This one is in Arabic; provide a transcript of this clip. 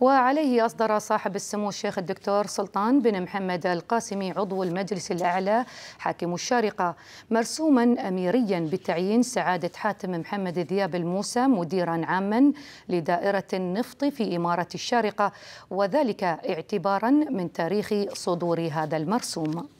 وعليه أصدر صاحب السمو الشيخ الدكتور سلطان بن محمد القاسمي عضو المجلس الأعلى حاكم الشارقة مرسوما أميريا بتعيين سعادة حاتم محمد ذياب الموسى مديرا عاما لدائرة النفط في إمارة الشارقة وذلك اعتبارا من تاريخ صدور هذا المرسوم